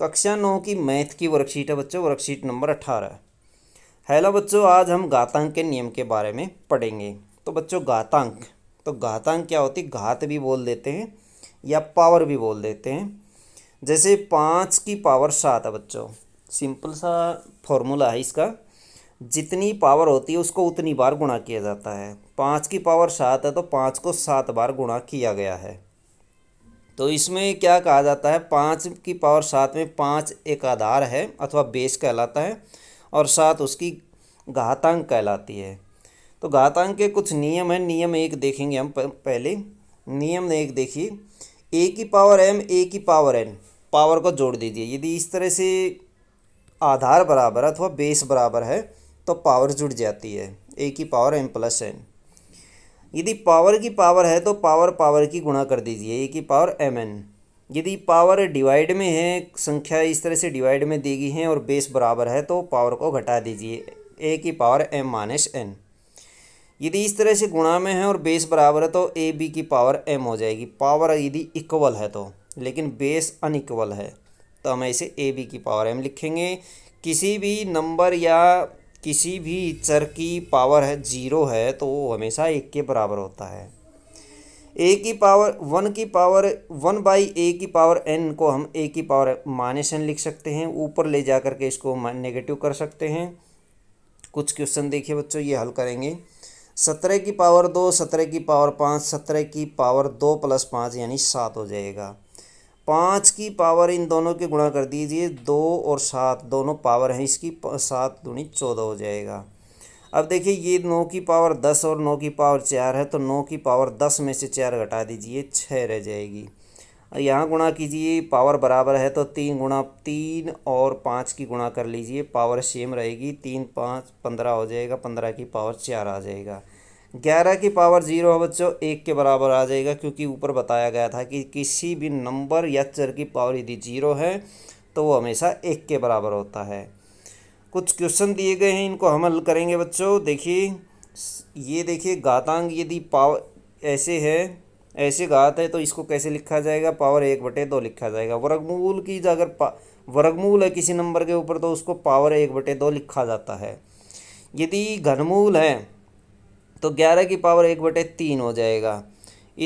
कक्षा नौ की मैथ की वर्कशीट है बच्चों वर्कशीट नंबर अठारह हेलो बच्चों आज हम घातांक के नियम के बारे में पढ़ेंगे तो बच्चों घातांक तो घातांक क्या होती है घात भी बोल देते हैं या पावर भी बोल देते हैं जैसे पाँच की पावर सात है बच्चों सिंपल सा फॉर्मूला है इसका जितनी पावर होती है उसको उतनी बार गुणा किया जाता है पाँच की पावर सात है तो पाँच को सात बार गुणा किया गया है तो इसमें क्या कहा जाता है पाँच की पावर सात में पाँच एक आधार है अथवा बेस कहलाता है और सात उसकी घातांक कहलाती है तो घातांक के कुछ नियम हैं नियम एक देखेंगे हम पहले नियम एक देखिए ए की पावर एम ए की पावर एन पावर को जोड़ दीजिए यदि इस तरह से आधार बराबर अथवा बेस बराबर है तो पावर जुड़ जाती है ए की पावर एम प्लस एन यदि पावर की पावर है तो पावर पावर की गुणा कर दीजिए ए की पावर एम एन यदि पावर डिवाइड में है संख्या इस तरह से डिवाइड में दी गई है और बेस बराबर है तो पावर को घटा दीजिए ए की पावर एम माइनस एन यदि इस तरह से गुणा में है और बेस बराबर है तो ए बी की पावर एम हो जाएगी पावर यदि इक्वल है तो लेकिन बेस अनइक्वल है तो हम ऐसे ए बी की पावर एम लिखेंगे किसी भी नंबर या किसी भी चर की पावर है जीरो है तो वो हमेशा एक के बराबर होता है ए की पावर वन की पावर वन बाई ए की पावर एन को हम ए की पावर माइनस एन लिख सकते हैं ऊपर ले जा करके इसको नेगेटिव कर सकते हैं कुछ क्वेश्चन देखिए बच्चों ये हल करेंगे सत्रह की पावर दो सत्रह की पावर पाँच सत्रह की पावर दो प्लस पाँच यानी सात हो जाएगा पाँच की पावर इन दोनों के गुणा कर दीजिए दो और सात दोनों पावर हैं इसकी सात दूनी चौदह हो जाएगा अब देखिए ये नौ की पावर दस और नौ की पावर चार है तो नौ की पावर दस में से चार घटा दीजिए छः रह जाएगी यहाँ गुणा कीजिए पावर बराबर है तो तीन गुणा तीन और पाँच की गुणा कर लीजिए पावर सेम रहेगी तीन पाँच पंद्रह हो जाएगा पंद्रह की पावर चार आ जाएगा ग्यारह की पावर जीरो है बच्चों एक के बराबर आ जाएगा क्योंकि ऊपर बताया गया था कि किसी भी नंबर या चर की पावर यदि जीरो है तो वो हमेशा एक के बराबर होता है कुछ क्वेश्चन दिए गए हैं इनको हम हल करेंगे बच्चों देखिए ये देखिए घातांक यदि पावर ऐसे है ऐसे घात है तो इसको कैसे लिखा जाएगा पावर एक बटे दो लिखा जाएगा वर्गमूल की अगर पा वर्गमूल है किसी नंबर के ऊपर तो उसको पावर एक बटे दो लिखा जाता है यदि घनमूल है तो ग्यारह की पावर एक बटे तीन हो जाएगा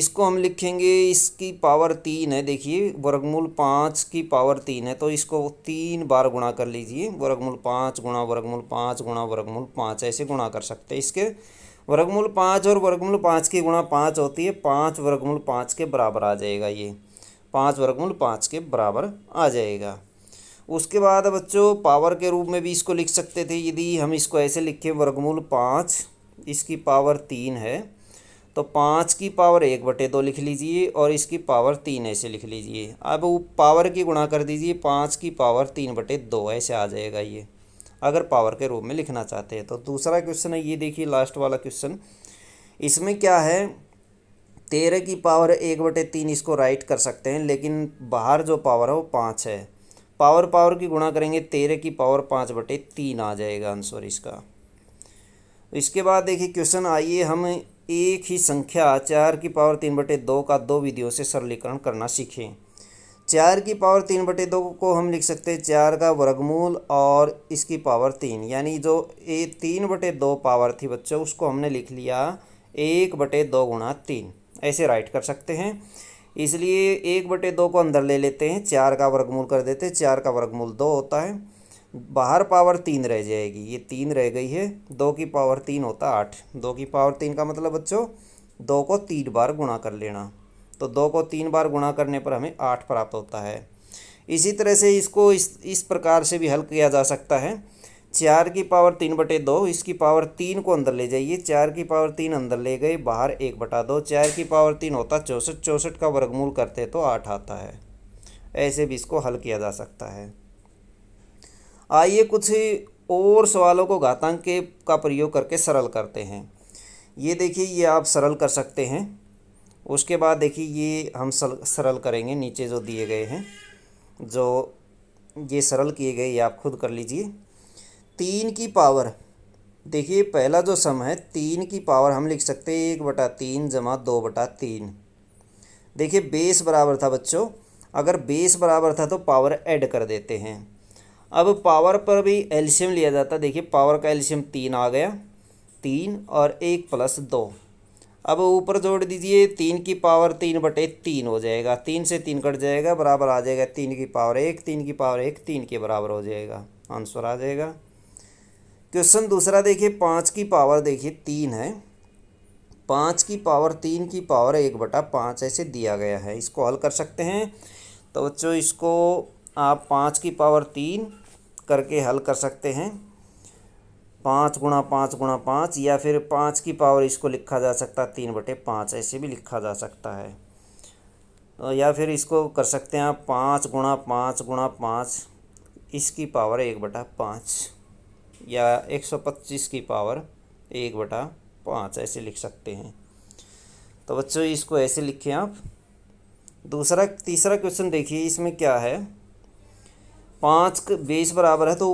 इसको हम लिखेंगे इसकी पावर तीन है देखिए वर्गमूल पाँच की पावर तीन है तो इसको तीन बार गुणा कर लीजिए वर्गमूल पाँच गुणा वर्गमूल पाँच गुणा वर्गमूल पाँच ऐसे गुणा कर सकते हैं इसके वर्गमूल पाँच और वर्गमूल पाँच की गुणा पाँच होती है पाँच वर्गमूल पाँच के बराबर आ जाएगा ये पाँच वर्गमूल पाँच के बराबर आ जाएगा उसके बाद बच्चों पावर के रूप में भी इसको लिख सकते थे यदि हम इसको ऐसे लिखें वर्गमूल पाँच इसकी पावर तीन है तो पाँच की पावर एक बटे दो लिख लीजिए और इसकी पावर तीन ऐसे लिख लीजिए अब वो पावर की गुणा कर दीजिए पाँच की पावर तीन बटे दो ऐसे आ जाएगा ये अगर पावर के रूप में लिखना चाहते हैं तो दूसरा क्वेश्चन है ये देखिए लास्ट वाला क्वेश्चन इसमें क्या है तेरह की पावर एक बटे तीन इसको राइट कर सकते हैं लेकिन बाहर जो पावर है वो पाँच है पावर पावर की गुणा करेंगे तेरह की पावर पाँच बटे तीन आ जाएगा आंसर इसका इसके बाद देखिए क्वेश्चन आइए हम एक ही संख्या चार की पावर तीन बटे दो का दो विधियों से सरलीकरण करना सीखें चार की पावर तीन बटे दो को हम लिख सकते हैं चार का वर्गमूल और इसकी पावर तीन यानी जो ये तीन बटे दो पावर थी बच्चों उसको हमने लिख लिया एक बटे दो गुणा तीन ऐसे राइट कर सकते हैं इसलिए एक बटे दो को अंदर ले लेते हैं चार का वर्गमूल कर देते हैं चार का वर्गमूल दो होता है बाहर पावर तीन रह जाएगी ये तीन रह गई है दो की पावर तीन होता आठ दो की पावर तीन का मतलब बच्चों दो को तीन बार गुणा कर लेना तो दो को तीन बार गुणा करने पर हमें आठ प्राप्त होता है इसी तरह से इसको इस इस प्रकार से भी हल किया जा सकता है चार की पावर तीन बटे दो इसकी पावर तीन को अंदर ले जाइए चार की पावर तीन अंदर ले गए बाहर एक बटा दो चार की पावर तीन होता चौंसठ चौंसठ का वर्गमूल करते तो आठ आता है ऐसे भी इसको हल किया जा सकता है आइए कुछ और सवालों को घातांक के का प्रयोग करके सरल करते हैं ये देखिए ये आप सरल कर सकते हैं उसके बाद देखिए ये हम सरल करेंगे नीचे जो दिए गए हैं जो ये सरल किए गए ये आप खुद कर लीजिए तीन की पावर देखिए पहला जो सम है तीन की पावर हम लिख सकते हैं एक बटा तीन जमा दो बटा तीन देखिए बेस बराबर था बच्चों अगर बेस बराबर था तो पावर ऐड कर देते हैं अब पावर पर भी एल्शियम लिया जाता है देखिए पावर का एल्शियम तीन आ गया तीन और एक प्लस दो अब ऊपर जोड़ दीजिए तीन की पावर तीन बटे तीन हो जाएगा तीन से तीन कट जाएगा बराबर आ जाएगा तीन की पावर एक तीन की पावर एक तीन के बराबर हो जाएगा आंसर आ जाएगा क्वेश्चन दूसरा देखिए पाँच की पावर देखिए तीन है पाँच की पावर तीन की पावर एक बटा पाँच ऐसे दिया गया है इसको हल कर सकते हैं तो बच्चों इसको आप पाँच की पावर तीन करके हल कर सकते हैं पाँच गुणा पाँच गुणा पाँच या फिर पाँच की पावर इसको लिखा जा सकता है तीन बटे पाँच ऐसे भी लिखा जा सकता है या फिर इसको कर सकते हैं आप पाँच गुणा पाँच गुणा पाँच इसकी पावर एक बटा पाँच या एक सौ पच्चीस की पावर एक बटा पाँच ऐसे लिख सकते हैं तो बच्चों इसको ऐसे लिखें आप दूसरा तीसरा क्वेश्चन देखिए इसमें क्या है पाँच बेस बराबर है तो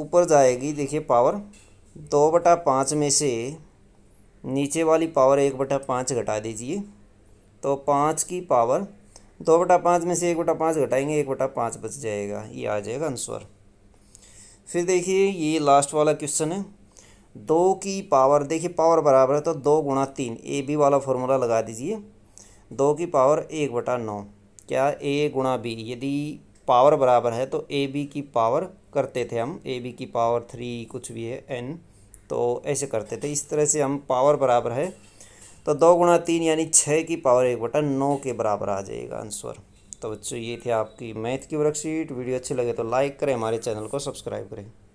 ऊपर जाएगी देखिए पावर दो बटा पाँच में से नीचे वाली पावर एक बटा पाँच घटा दीजिए तो पाँच की पावर दो बटा पाँच में से एक बटा पाँच घटाएंगे एक बटा पाँच बच जाएगा ये आ जाएगा आंसर फिर देखिए ये लास्ट वाला क्वेश्चन है दो की पावर देखिए पावर बराबर है तो दो गुणा तीन ए बी वाला फॉर्मूला लगा दीजिए दो की पावर एक बटा नौ क्या ए गुणा बी यदि पावर बराबर है तो ए बी की पावर करते थे हम ए बी की पावर थ्री कुछ भी है एन तो ऐसे करते थे इस तरह से हम पावर बराबर है तो दो गुणा तीन यानी छः की पावर एक बटा नौ के बराबर आ जाएगा आंसर तो बच्चों ये थी आपकी मैथ की वर्कशीट वीडियो अच्छी लगे तो लाइक करें हमारे चैनल को सब्सक्राइब करें